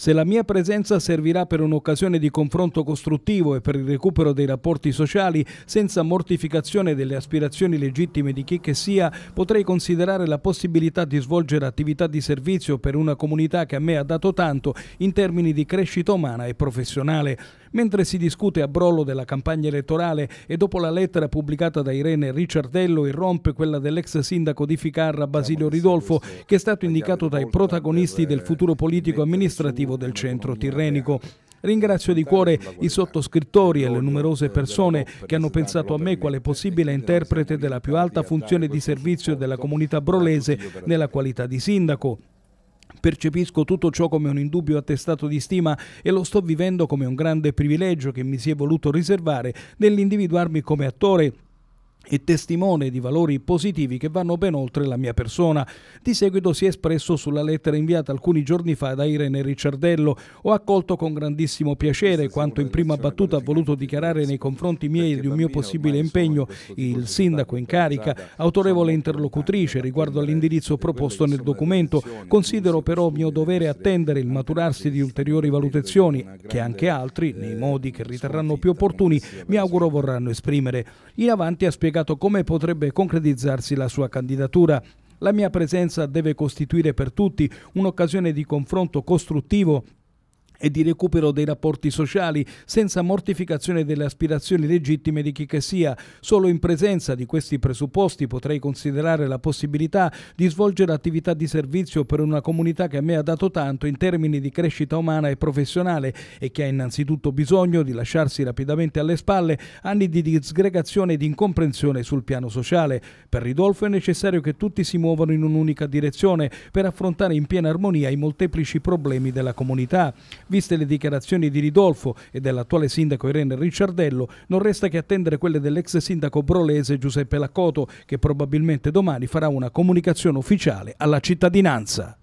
Se la mia presenza servirà per un'occasione di confronto costruttivo e per il recupero dei rapporti sociali senza mortificazione delle aspirazioni legittime di chi che sia, potrei considerare la possibilità di svolgere attività di servizio per una comunità che a me ha dato tanto in termini di crescita umana e professionale. Mentre si discute a brollo della campagna elettorale e dopo la lettera pubblicata da Irene Ricciardello irrompe quella dell'ex sindaco di Ficarra Basilio Ridolfo che è stato indicato dai protagonisti del futuro politico amministrativo del centro tirrenico. Eh. Ringrazio di cuore i sottoscrittori e le numerose eh, persone che hanno pensato a me quale possibile eh, interprete della più alta funzione di servizio della comunità brolese nella qualità di sindaco. Percepisco tutto ciò come un indubbio attestato di stima e lo sto vivendo come un grande privilegio che mi si è voluto riservare nell'individuarmi come attore e testimone di valori positivi che vanno ben oltre la mia persona. Di seguito si è espresso sulla lettera inviata alcuni giorni fa da Irene Ricciardello. Ho accolto con grandissimo piacere quanto in prima battuta ha voluto dichiarare nei confronti miei di un mio possibile impegno il sindaco in carica, autorevole interlocutrice riguardo all'indirizzo proposto nel documento. Considero però mio dovere attendere il maturarsi di ulteriori valutazioni che anche altri, nei modi eh, che riterranno più opportuni, mi auguro vorranno esprimere. In avanti ha spiegato spiegato come potrebbe concretizzarsi la sua candidatura. La mia presenza deve costituire per tutti un'occasione di confronto costruttivo e di recupero dei rapporti sociali, senza mortificazione delle aspirazioni legittime di chi che sia. Solo in presenza di questi presupposti potrei considerare la possibilità di svolgere attività di servizio per una comunità che a me ha dato tanto in termini di crescita umana e professionale e che ha innanzitutto bisogno di lasciarsi rapidamente alle spalle anni di disgregazione e di incomprensione sul piano sociale. Per Ridolfo è necessario che tutti si muovano in un'unica direzione per affrontare in piena armonia i molteplici problemi della comunità. Viste le dichiarazioni di Ridolfo e dell'attuale sindaco Irene Ricciardello, non resta che attendere quelle dell'ex sindaco brolese Giuseppe Laccoto, che probabilmente domani farà una comunicazione ufficiale alla cittadinanza.